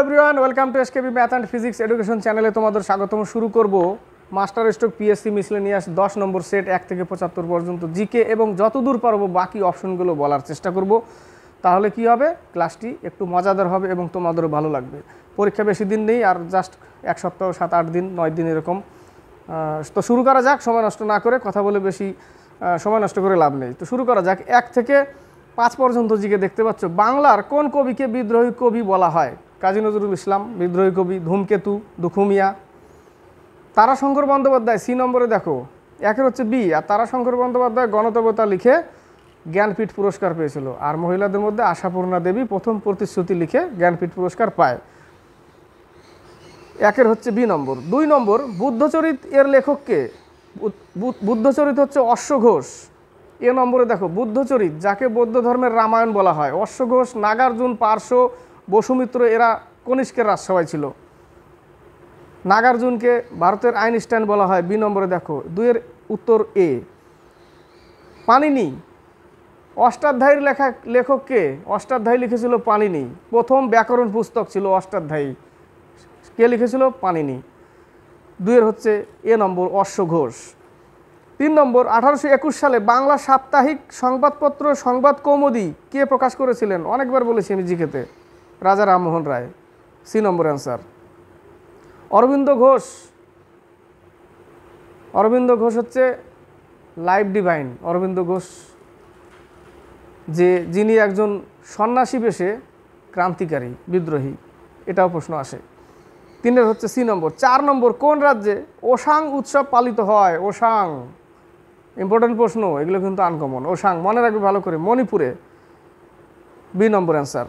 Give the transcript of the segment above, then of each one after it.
everyone welcome to SKB math and physics education চ্যানেলে তোমাদের স্বাগতম শুরু করব মাস্টার স্ট্রোক পিএসসি মিসলেনিয়াস দশ নম্বর সেট এক থেকে পঁচাত্তর পর্যন্ত জিকে এবং যতদূর পারবো বাকি অপশনগুলো বলার চেষ্টা করব তাহলে কি হবে ক্লাসটি একটু মজাদার হবে এবং তোমাদেরও ভালো লাগবে পরীক্ষা বেশি দিন নেই আর জাস্ট এক সপ্তাহ সাত আট দিন নয় দিন এরকম তো শুরু করা যাক সময় নষ্ট না করে কথা বলে বেশি সময় নষ্ট করে লাভ নেই তো শুরু করা যাক এক থেকে পাঁচ পর্যন্ত জিকে দেখতে পাচ্ছ বাংলার কোন কবিকে বিদ্রোহী কবি বলা হয় কাজী নজরুল ইসলাম বিদ্রোহী কবি ধূমকেতু দুখুমিয়া তারাশঙ্কর বন্দ্যোপাধ্যায় সি নম্বরে দেখো একের হচ্ছে বি আর তারাশঙ্কর বন্দ্যোপাধ্যায় গণতবতা লিখে জ্ঞানপীঠ পুরস্কার পেয়েছিল আর মহিলাদের মধ্যে আশাপূর্ণা দেবী প্রথম প্রতিশ্রুতি লিখে জ্ঞানপীঠ পুরস্কার পায় একের হচ্ছে বি নম্বর দুই নম্বর বুদ্ধচরিত এর লেখককে বুদ্ধচরিত হচ্ছে অশ্ব ঘোষ এ নম্বরে দেখো বুদ্ধচরিত যাকে বৌদ্ধ ধর্মের রামায়ণ বলা হয় অশ্ব ঘোষ নাগার্জুন পার্শ্ব বসুমিত্র এরা কনিষ্কের রাজসভায় ছিল নাগার্জুনকে ভারতের আইনস্টাইন বলা হয় বি নম্বরে দেখো দুইয়ের উত্তর এ পানিনি অষ্টাধ্যায়ীর লেখা লেখককে অষ্টাধ্যায়ী লিখেছিল পানিনি প্রথম ব্যাকরণ পুস্তক ছিল অষ্টাধ্যায়ী কে লিখেছিল পানিনি দুইয়ের হচ্ছে এ নম্বর অশ্ব ঘোষ তিন নম্বর আঠারোশো একুশ সালে বাংলা সাপ্তাহিক সংবাদপত্র সংবাদ কৌমদি কে প্রকাশ করেছিলেন অনেকবার বলেছি আমি জিকেতে Raja Rammohan Roy C number answer Aurobindo Ghosh Aurobindo Ghosh হচ্ছে লাইফ ডিভাইন অরবিন্দ ঘোষ যে যিনি একজন সন্ন্যাসী বেশে ক্রান্তিকারী বিদ্রোহী এটাও প্রশ্ন আসে তিনের হচ্ছে সি নম্বর চার নম্বর কোন রাজ্যে ওশাং উৎসব পালিত হয় ওশাং ইম্পর্টেন্ট প্রশ্ন এগুলো কিন্তু আনকমন ওশাং মনে রাখবে ভালো করে মণিপুরে বি নম্বর অ্যান্সার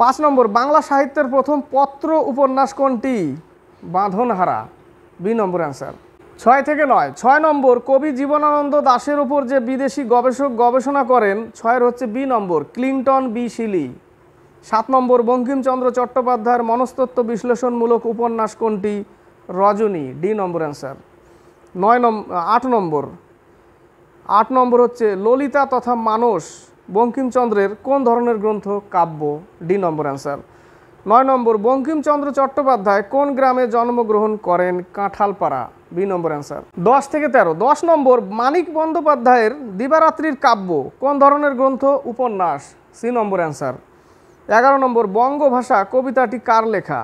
পাঁচ নম্বর বাংলা সাহিত্যের প্রথম পত্র উপন্যাস কোনটি বাঁধনহারা বি নম্বর অ্যান্সার ছয় থেকে নয় ছয় নম্বর কবি জীবনানন্দ দাসের উপর যে বিদেশি গবেষক গবেষণা করেন ছয়ের হচ্ছে B number Clinton B Seely সাত নম্বর বঙ্কিমচন্দ্র চট্টোপাধ্যায়ের মনস্তত্ত্ব বিশ্লেষণমূলক উপন্যাস কোনটি রজনী ডি নম্বর অ্যান্সার নয় নম্বর আট নম্বর আট নম্বর হচ্ছে ললিতা তথা মানস বঙ্কিমচন্দ্রের কোন ধরনের গ্রন্থ কাব্য ডি নম্বর অ্যান্সার নয় নম্বর বঙ্কিমচন্দ্র চট্টোপাধ্যায় কোন গ্রামে জন্মগ্রহণ করেন কাঁঠালপাড়া বি নম্বর অ্যান্সার দশ থেকে তেরো দশ নম্বর মানিক বন্দ্যোপাধ্যায়ের দিবারাত্রির কাব্য কোন ধরনের গ্রন্থ উপন্যাস সি নম্বর অ্যান্সার এগারো নম্বর বঙ্গভাষা কবিতাটি কার লেখা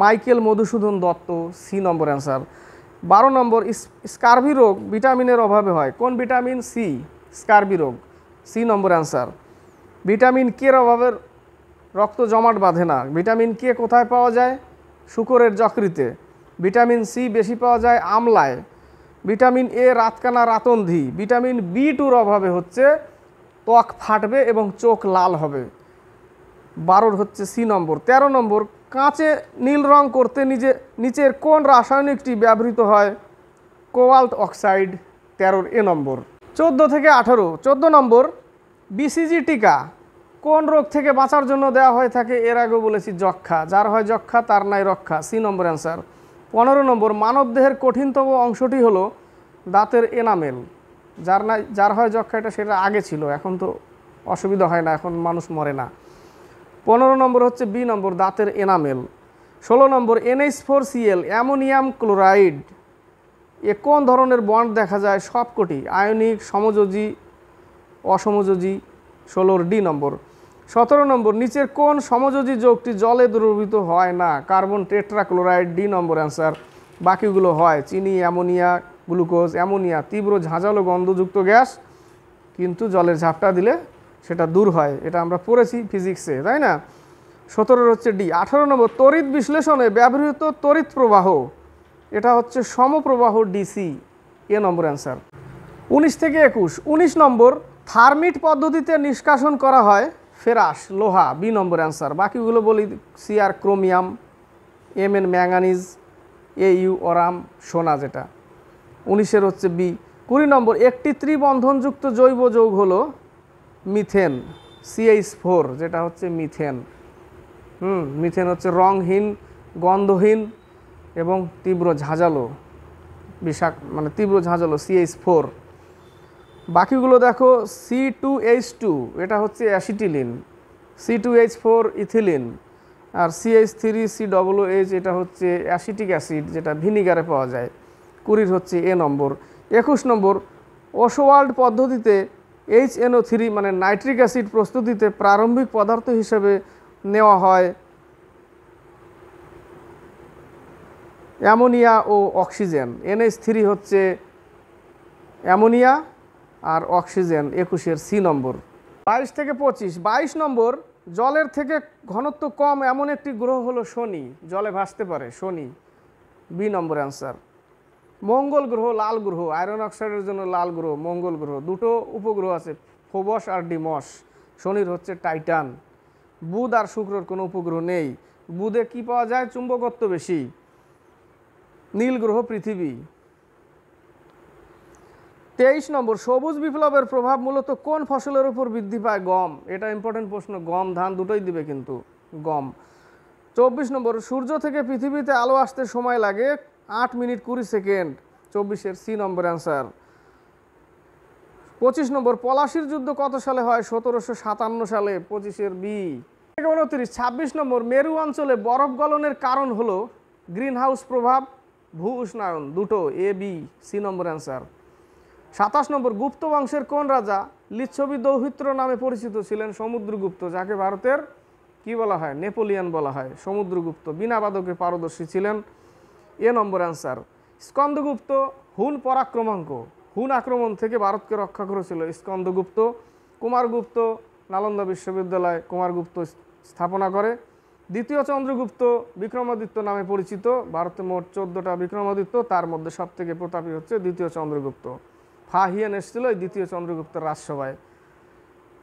Michael Madhusudan Dutt C number answer বারো নম্বর স্কার্ভি রোগ ভিটামিনের অভাবে হয় কোন ভিটামিন সি স্কার্ভি রোগ সি নম্বর অ্যান্সার ভিটামিন কের অভাবের রক্ত জমাট বাঁধে না ভিটামিন কে কোথায় পাওয়া যায় শুকরের যকৃতে ভিটামিন সি বেশি পাওয়া যায় আমলায় ভিটামিন এ রাতকানা রাতন্ধি ভিটামিন বি টুর অভাবে হচ্ছে ত্বক ফাটবে এবং চোখ লাল হবে বারোর হচ্ছে সি নম্বর ১৩ নম্বর কাঁচে নীল রং করতে নিজে নিচের কোন রাসায়নিকটি ব্যবহৃত হয় কোয়াল্ট অক্সাইড তেরোর এ নম্বর চোদ্দো থেকে আঠারো চোদ্দো নম্বর বিসিজি টিকা কোন রোগ থেকে বাঁচার জন্য দেওয়া হয়ে থাকে এর আগেও বলেছি যক্ষা যার হয় যক্ষা তার নাই রক্ষা সি নম্বর অ্যান্সার পনেরো নম্বর মানবদেহের কঠিনতম অংশটি হলো দাঁতের এনামেল যার নাই যার হয় যক্ষা এটা সেটা আগে ছিল এখন তো অসুবিধা হয় না এখন মানুষ মরে না পনেরো নম্বর হচ্ছে বি নম্বর দাঁতের এনামেল ষোলো number NH four CL ammonium chloride এ কোন ধরনের বন্ড দেখা যায় সবকটি আয়নিক সমযোজী অসমযোজী ষোলোর ডি নম্বর সতেরো নম্বর নিচের কোন সমযোজী যোগটি জলে দ্রবিত হয় না carbon tetrachloride D number answer বাকিগুলো হয় চিনি অ্যামোনিয়া গ্লুকোজ অ্যামোনিয়া তীব্র ঝাঁঝালো গন্ধযুক্ত গ্যাস কিন্তু জলের ঝাপটা দিলে সেটা দূর হয় এটা আমরা পড়েছি ফিজিক্সে তাই না সতেরোর হচ্ছে ডি আঠারো নম্বর তরিত বিশ্লেষণে ব্যবহৃত তরিত প্রবাহ এটা হচ্ছে সমপ্রবাহ ডিসি এ নম্বর অ্যান্সার উনিশ থেকে একুশ উনিশ নম্বর থার্মিট পদ্ধতিতে নিষ্কাশন করা হয় ফেরাস লোহা বি নম্বর অ্যান্সার বাকিগুলো বলি C R chromium M N manganese A U aurum সোনা যেটা উনিশের হচ্ছে বি কুড়ি নম্বর একটি ত্রিবন্ধনযুক্ত জৈব যৌগ হল মিথেন সিএইচ ফোর যেটা হচ্ছে মিথেন হুম মিথেন হচ্ছে রংহীন গন্ধহীন এবং তীব্র ঝাঁঝালো বিষাক মানে তীব্র ঝাঁঝালো সিএইচ ফোর বাকিগুলো দেখো সি টু এইচ টু এটা হচ্ছে acetylene C two H four ethylene আর CH three C double H এটা হচ্ছে অ্যাসিটিক অ্যাসিড যেটা ভিনিগারে পাওয়া যায় কুড়ির হচ্ছে এ নম্বর একুশ নম্বর ওসোয়াল্ড পদ্ধতিতে এইচ এনও থ্রি মানে নাইট্রিক অ্যাসিড প্রস্তুতিতে প্রারম্ভিক পদার্থ হিসেবে নেওয়া হয় অ্যামোনিয়া ও অক্সিজেন এইচ থ্রি হচ্ছে অ্যামোনিয়া আর অক্সিজেন একুশের সি নম্বর বাইশ থেকে পঁচিশ বাইশ নম্বর জলের থেকে ঘনত্ব কম এমন একটি গ্রহ হলো শনি জলে ভাসতে পারে শনি বি নম্বর অ্যান্সার মঙ্গল গ্রহ লাল গ্রহ আয়রন অক্সাইডের জন্য লাল গ্রহ মঙ্গল গ্রহ দুটো উপগ্রহ আছে ফোবস আর ডিমস শনির হচ্ছে টাইটান বুধ আর শুক্রর কোনো উপগ্রহ নেই বুধে কি পাওয়া যায় চুম্বকত্ব বেশি নীল গ্রহ পৃথিবী তেইশ নম্বর সবুজ বিপ্লবের প্রভাব মূলত কোন ফসলের উপর বৃদ্ধি পায় গম এটা ইম্পর্টেন্ট প্রশ্ন গম ধান দুটোই দিবে কিন্তু গম চব্বিশ নম্বর সূর্য থেকে পৃথিবীতে আলো আসতে সময় লাগে আট মিনিট কুড়ি সেকেন্ড চব্বিশের সি নম্বর অ্যান্সার পঁচিশ নম্বর পলাশির যুদ্ধ কত সালে হয় সতেরোশো সাতান্ন সালে পঁচিশের বি উনত্রিশ ছাব্বিশ নম্বর মেরু অঞ্চলে বরফ গলনের কারণ হলো গ্রিনহাউস প্রভাব ভূ উষ্ণায়ন দুটো A B C number answer সাতাশ নম্বর গুপ্ত বংশের কোন রাজা লিচ্ছবি দৌহিত্র নামে পরিচিত ছিলেন সমুদ্রগুপ্ত যাকে ভারতের কি বলা হয় নেপোলিয়ান বলা হয় সমুদ্রগুপ্ত বিনা বাদকে পারদর্শী ছিলেন এ নম্বর অ্যান্সার স্কন্দগুপ্ত হুন পরাক্রমাঙ্ক হুন আক্রমণ থেকে ভারতকে রক্ষা করেছিল স্কন্দগুপ্ত কুমারগুপ্ত নালন্দা বিশ্ববিদ্যালয় কুমারগুপ্ত স্থাপনা করে দ্বিতীয় চন্দ্রগুপ্ত বিক্রমাদিত্য নামে পরিচিত ভারতে মোট চোদ্দোটা বিক্রমাদিত্য তার মধ্যে সবথেকে প্রতাপী হচ্ছে দ্বিতীয় চন্দ্রগুপ্ত ফাহিয়ান এসেছিল এই দ্বিতীয় চন্দ্রগুপ্তের রাজসভায়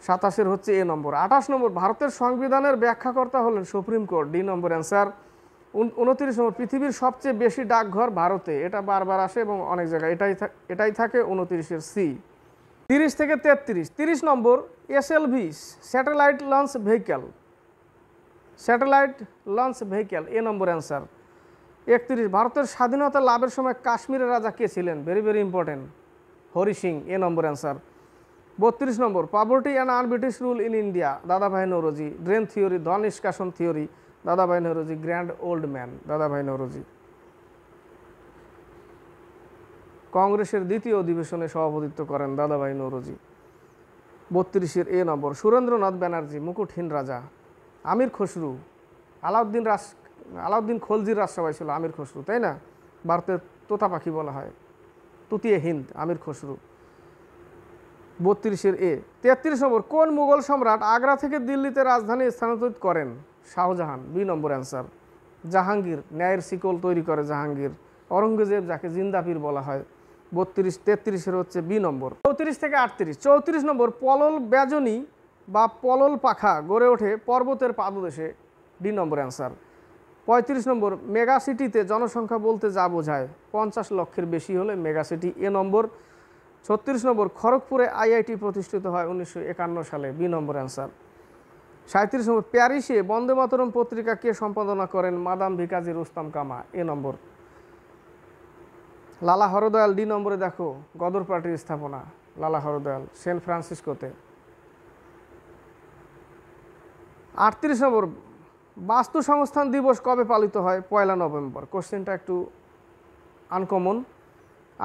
সাতাশের হচ্ছে এ নম্বর আঠাশ নম্বর ভারতের সংবিধানের ব্যাখ্যাকর্তা হলেন Supreme Court D number answer উনত্রিশ নম্বর পৃথিবীর সবচেয়ে বেশি ডাকঘর ভারতে এটা বারবার আসে এবং অনেক জায়গায় এটাই এটাই থাকে উনত্রিশের সি তিরিশ থেকে তেত্রিশ তিরিশ number S V satellite launch vehicle satellite launch vehicle A number answer একত্রিশ ভারতের স্বাধীনতা লাভের সময় কাশ্মীরের রাজা কে ছিলেন very very important Hari Singh A number answer বত্রিশ number poverty and un British rule in India Dadabhai Naoroji drain theory ধন নিষ্কাশন থিওরি দাদাভাই নৌরজি গ্র্যান্ড ওল্ড ম্যান দাদাভাই নৌরজি কংগ্রেসের দ্বিতীয় অধিবেশনে সভাপতিত্ব করেন দাদাভাই নৌরজি বত্রিশের এ নম্বর সুরেন্দ্রনাথ ব্যানার্জি মুকুটহীন রাজা আমির খসরু আলাউদ্দিন রাস আলাউদ্দিন খলজির রাজসভায় ছিল আমির খসরু তাই না ভারতের তোতা পাখি বলা হয় তুতিয়ে হিন্দ আমির খসরু বত্রিশের এ তেত্রিশ নম্বর কোন মুঘল সম্রাট আগ্রা থেকে দিল্লিতে রাজধানী স্থানান্তরিত করেন Shahjahan B number answer Jahangir ন্যায়ের শিকল তৈরি করে জাহাঙ্গীর অরঙ্গজেব যাকে জিন্দাপির বলা হয় বত্রিশ তেত্রিশের হচ্ছে বি নম্বর চৌত্রিশ থেকে আটত্রিশ চৌত্রিশ নম্বর পলল বেজনী বা পলল পাখা গড়ে ওঠে পর্বতের পাদদেশে ডি নম্বর অ্যান্সার পঁয়ত্রিশ নম্বর মেগাসিটিতে জনসংখ্যা বলতে যা বোঝায় পঞ্চাশ লক্ষের বেশি হলে মেগাসিটি এ নম্বর ছত্রিশ নম্বর খড়গপুরে আইআইটি প্রতিষ্ঠিত হয় উনিশশো সালে বি নম্বর অ্যান্সার সাঁত্রিশ নম্বর প্যারিসে বন্দে মাতরম পত্রিকা কে সম্পাদনা করেন মাদাম ভিকাজি রুস্তাম কামা এ নম্বর লালা হরদয়াল ডি নম্বরে দেখো গদর পার্টির স্থাপনা লালা হরদয়াল সেন্ট ফ্রান্সিসকোতে আটত্রিশ নম্বর বাস্তু সংস্থান দিবস কবে পালিত হয় পয়লা নভেম্বর কোশ্চেনটা একটু আনকমন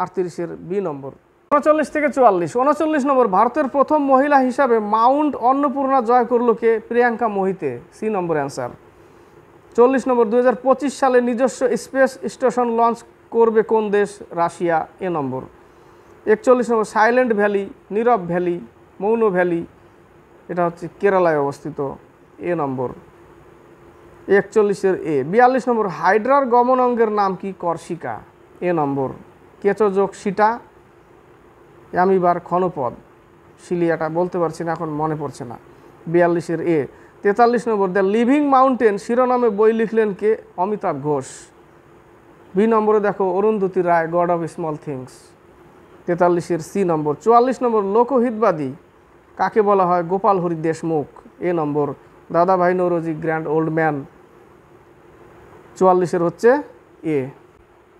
আটত্রিশের বি নম্বর উনচল্লিশ থেকে চুয়াল্লিশ উনচল্লিশ নম্বর ভারতের প্রথম মহিলা হিসাবে মাউন্ট অন্নপূর্ণা জয় করল কে Priyanka Mohite C number answer চল্লিশ নম্বর দু সালে নিজস্ব স্পেস স্টেশন লঞ্চ করবে কোন দেশ রাশিয়া এ নম্বর একচল্লিশ নম্বর সাইলেন্ট ভ্যালি নীরব ভ্যালি মৌন ভ্যালি এটা হচ্ছে কেরালায় অবস্থিত এ নম্বর একচল্লিশের এ বিয়াল্লিশ নম্বর হাইড্রার গমন অঙ্গের নাম কি কর্ষিকা এ নম্বর কেচযোগ সিটা অ্যামিবার ক্ষণপদ শিলিয়াটা বলতে পারছি না এখন মনে পড়ছে না বিয়াল্লিশের এ তেতাল্লিশ নম্বর দ্য লিভিং মাউন্টেন শিরোনামে বই লিখলেন কে অমিতাভ ঘোষ বি নম্বরে দেখো Arundhati Roy God of small things তেতাল্লিশের সি নম্বর চুয়াল্লিশ নম্বর লোকহিতবাদী কাকে বলা হয় Gopal Hari Deshmukh A number Dadabhai Naoroji grand old man চুয়াল্লিশের হচ্ছে এ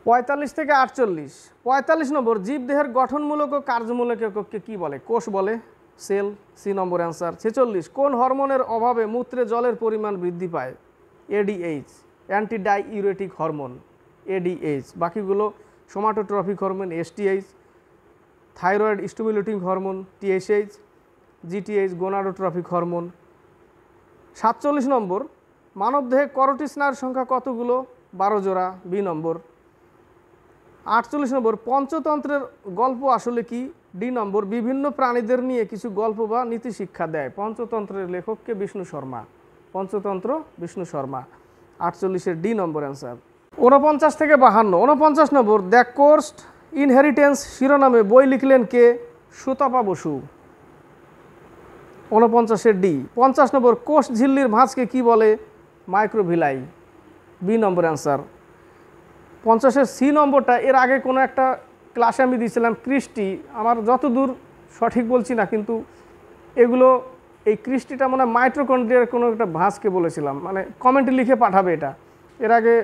পঁয়তাল্লিশ থেকে আটচল্লিশ পঁয়তাল্লিশ নম্বর জীবদেহের গঠনমূলক ও কার্যমূলক এককে কী বলে কোষ বলে সেল সি নম্বর অ্যান্সার ছেচল্লিশ কোন হরমোনের অভাবে মূত্রে জলের পরিমাণ বৃদ্ধি পায় এডিএইচ ইউরেটিক হরমোন এডিএইচ বাকিগুলো somatotrophic hormone STH thyroid stimulating hormone TSH GTH gonadotrophic hormone সাতচল্লিশ নম্বর মানবদেহে করটি স্নায়ুর সংখ্যা কতগুলো বারো জোড়া বি নম্বর আটচল্লিশ নম্বর পঞ্চতন্ত্রের গল্প আসলে কি ডি নম্বর বিভিন্ন প্রাণীদের নিয়ে কিছু গল্প বা নীতি শিক্ষা দেয় পঞ্চতন্ত্রের লেখককে বিষ্ণু শর্মা পঞ্চতন্ত্র বিষ্ণু শর্মা আটচল্লিশের ডি নম্বর অ্যান্সার ঊনপঞ্চাশ থেকে বাহান্ন ঊনপঞ্চাশ নম্বর দ্য কোর্স ইনহেরিটেন্স শিরোনামে বই লিখলেন কে সুতপা বসু উনপঞ্চাশের ডি পঞ্চাশ নম্বর কোষ ঝিল্লির ভাঁজকে কি বলে মাইক্রোভিলাই বি নম্বর অ্যান্সার পঞ্চাশের সি নম্বরটা এর আগে কোনো একটা ক্লাসে আমি দিয়েছিলাম কৃষ্টি আমার যতদূর সঠিক বলছি না কিন্তু এগুলো এই কৃষ্টিটা মানে মাইক্রোকন্ড্রিয়ার কোনো একটা ভাঁজকে বলেছিলাম মানে কমেন্টে লিখে পাঠাবে এটা এর আগে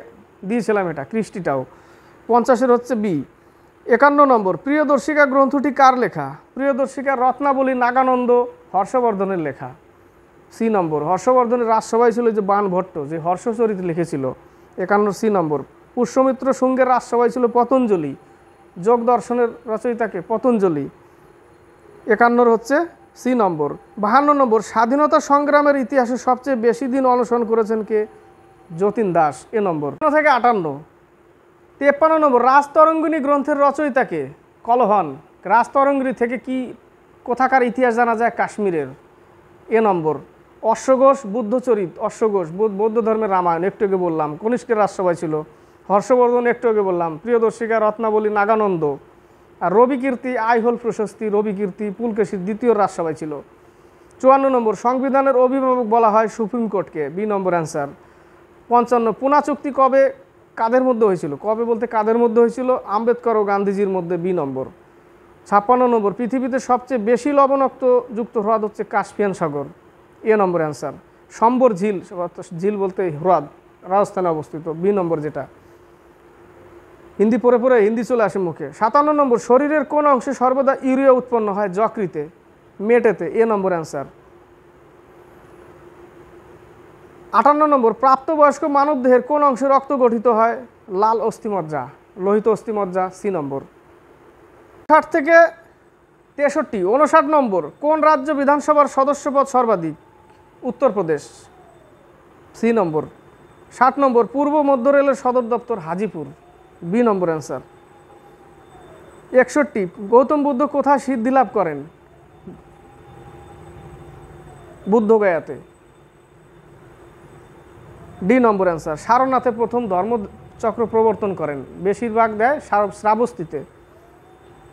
দিয়েছিলাম এটা কৃষ্টিটাও পঞ্চাশের হচ্ছে বি একান্ন নম্বর প্রিয়দর্শিকা গ্রন্থটি কার লেখা প্রিয়দর্শিকা রত্নাবলী নাগানন্দ হর্ষবর্ধনের লেখা সি নম্বর হর্ষবর্ধনের রাজসভায় ছিল যে বানভট্ট যে হর্ষচরিত লিখেছিল একান্ন সি নম্বর পুষ্যমিত্র শুঙ্গের রাজসভায় ছিল পতঞ্জলি যোগ দর্শনের রচয়িতাকে পতঞ্জলি একান্নর হচ্ছে সি নম্বর বাহান্ন নম্বর স্বাধীনতা সংগ্রামের ইতিহাসে সবচেয়ে বেশি দিন অনশন করেছেন কে যতীন দাস এ নম্বর থেকে আটান্ন তেপ্পান্ন নম্বর রাজতরঙ্গিনী গ্রন্থের রচয়িতাকে কলহন রাজতরঙ্গিনী থেকে কি কোথাকার ইতিহাস জানা যায় কাশ্মীরের এ নম্বর অশ্বঘোষ বুদ্ধচরিত অশ্বঘোষ বৌদ্ধ ধর্মের রামায়ণ একটু আগে বললাম কনিষ্কের রাজসভায় ছিল হর্ষবর্ধন একটু আগে বললাম প্রিয়দর্শিকা রত্নাবলী নাগানন্দ আর রবিকীর্তি আইহোল প্রশস্তি রবিকীর্তি পুলকেশীর দ্বিতীয় রাজসভায় ছিল চুয়ান্ন নম্বর সংবিধানের অভিভাবক বলা হয় সুপ্রিম কোর্টকে বি নম্বর অ্যান্সার পঞ্চান্ন পুনা চুক্তি কবে কাদের মধ্যে হয়েছিল কবে বলতে কাদের মধ্যে হয়েছিল আম্বেদকর ও গান্ধীজির মধ্যে বি নম্বর ছাপ্পান্ন নম্বর পৃথিবীতে সবচেয়ে বেশি লবণাক্ত যুক্ত হ্রদ হচ্ছে কাশ্মিয়ান সাগর এ নম্বর অ্যান্সার সম্বর ঝিল ঝিল বলতে হ্রদ রাজস্থানে অবস্থিত বি নম্বর যেটা হিন্দি পরে পরে হিন্দি চলে আসে মুখে সাতান্ন নম্বর শরীরের কোন অংশে সর্বদা ইউরিয়া উৎপন্ন হয় যকৃতে মেটেতে এ নম্বর অ্যান্সার আটান্ন নম্বর প্রাপ্তবয়স্ক মানবদেহের কোন অংশে রক্ত গঠিত হয় লাল অস্থিমজ্জা লোহিত অস্থিমজ্জা সি নম্বর ষাট থেকে তেষট্টি উনষাট নম্বর কোন রাজ্য বিধানসভার সদস্যপদ সর্বাধিক উত্তরপ্রদেশ সি নম্বর ষাট নম্বর পূর্ব মধ্য রেলের সদর দপ্তর হাজিপুর বি নম্বর অ্যান্সার একষট্টি গৌতম বুদ্ধ কোথায় সিদ্ধি লাভ করেন বুদ্ধগয়াতে ডি নম্বর অ্যান্সার সারনাথে প্রথম ধর্মচক্র প্রবর্তন করেন বেশিরভাগ দেয় শ্রাবস্তিতে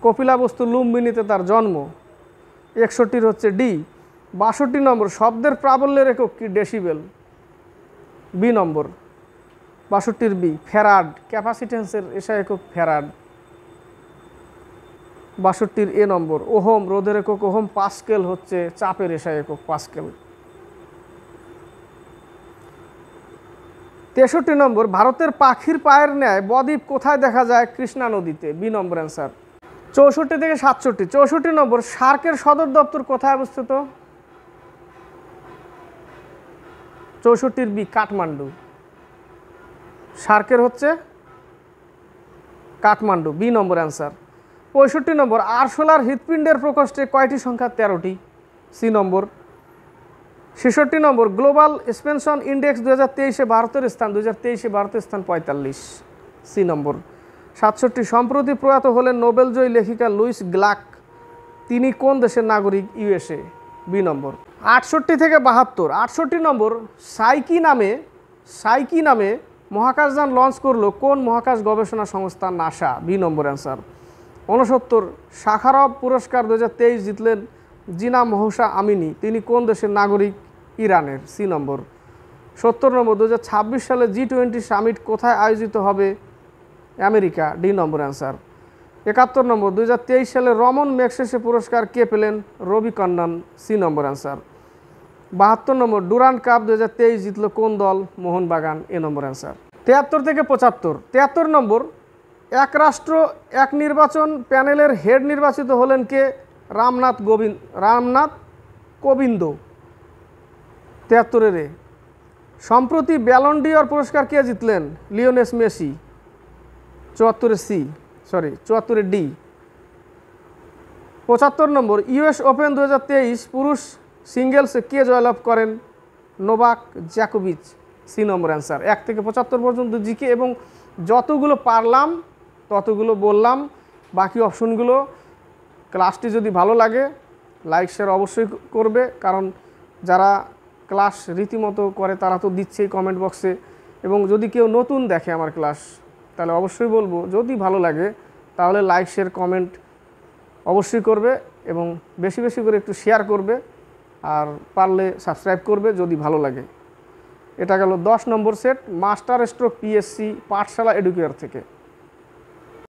কপিলাবস্তু লুম্বিনীতে তার জন্ম একষট্টির হচ্ছে ডি বাষট্টি নম্বর শব্দের প্রাবল্যের একক কি ডেসিবেল বি নম্বর বাষট্টির বি ফেরাড ক্যাপাসিটেন্সের এসা একক ফেরাড বাষট্টির এ নম্বর ওহম রোদের একক ওহম পাস্কেল হচ্ছে চাপের এসা একক পাস্কেল তেষট্টি নম্বর ভারতের পাখির পায়ের ন্যায় বদ্বীপ কোথায় দেখা যায় কৃষ্ণা নদীতে বি নম্বর অ্যান্সার চৌষট্টি থেকে সাতষট্টি চৌষট্টি নম্বর সার্কের সদর দপ্তর কোথায় অবস্থিত চৌষট্টির বি কাঠমান্ডু সার্কের হচ্ছে কাঠমান্ডু বি নম্বর অ্যান্সার পঁয়ষট্টি নম্বর আরশোলার হৃৎপিণ্ডের প্রকোষ্ঠে কয়টি সংখ্যা তেরোটি সি নম্বর ছেষট্টি নম্বর গ্লোবাল স্পেনশন ইন্ডেক্স দু হাজার তেইশে ভারতের স্থান দু হাজার তেইশে ভারতের স্থান পঁয়তাল্লিশ সি নম্বর সাতষট্টি সম্প্রতি প্রয়াত হলেন নোবেলজয়ী লেখিকা লুইস গ্লাক তিনি কোন দেশের নাগরিক ইউএসএ বি নম্বর আটষট্টি থেকে বাহাত্তর আটষট্টি নম্বর সাইকি নামে সাইকি নামে মহাকাশযান লঞ্চ করলো কোন মহাকাশ গবেষণা সংস্থা নাসা বি নম্বর অ্যান্সার ঊনসত্তর শাখারব পুরস্কার দু জিতলেন জিনা মহসা আমিনী তিনি কোন দেশের নাগরিক ইরানের সি নম্বর সত্তর নম্বর দু সালে জি টোয়েন্টি সামিট কোথায় আয়োজিত হবে আমেরিকা ডি নম্বর অ্যান্সার একাত্তর নম্বর দু সালে রমন ম্যাক্সেসে পুরস্কার কে পেলেন রবি কন্নন সি নম্বর অ্যান্সার বাহাত্তর নম্বর ডুরান কাপ দু জিতল কোন দল মোহনবাগান এ নম্বর অ্যান্সার তিয়াত্তর থেকে পঁচাত্তর তিয়াত্তর নম্বর এক রাষ্ট্র এক নির্বাচন প্যানেলের হেড নির্বাচিত হলেন কে রামনাথ গোবিন্দ রামনাথ কোবিন্দ তিয়াত্তরের সম্প্রতি ব্যালন্ডিয়র পুরস্কার কে জিতলেন লিওনেস মেসি চুয়াত্তরের সি সরি চুয়াত্তরের ডি পঁচাত্তর নম্বর ইউএস ওপেন দু পুরুষ সিঙ্গেলসে কে জয়লাভ করেন নোবাক জ্যাকোবিচ সি নম্বর অ্যান্সার এক থেকে পঁচাত্তর পর্যন্ত জিকে এবং যতগুলো পারলাম ততগুলো বললাম বাকি অপশনগুলো ক্লাসটি যদি ভালো লাগে লাইক শেয়ার অবশ্যই করবে কারণ যারা ক্লাস রীতিমতো করে তারা তো দিচ্ছেই কমেন্ট বক্সে এবং যদি কেউ নতুন দেখে আমার ক্লাস তাহলে অবশ্যই বলবো যদি ভালো লাগে তাহলে লাইক শেয়ার কমেন্ট অবশ্যই করবে এবং বেশি বেশি করে একটু শেয়ার করবে আর পারলে সাবস্ক্রাইব করবে যদি ভালো লাগে এটা গেল দশ number set master stroke PSC Pathshala Educare থেকে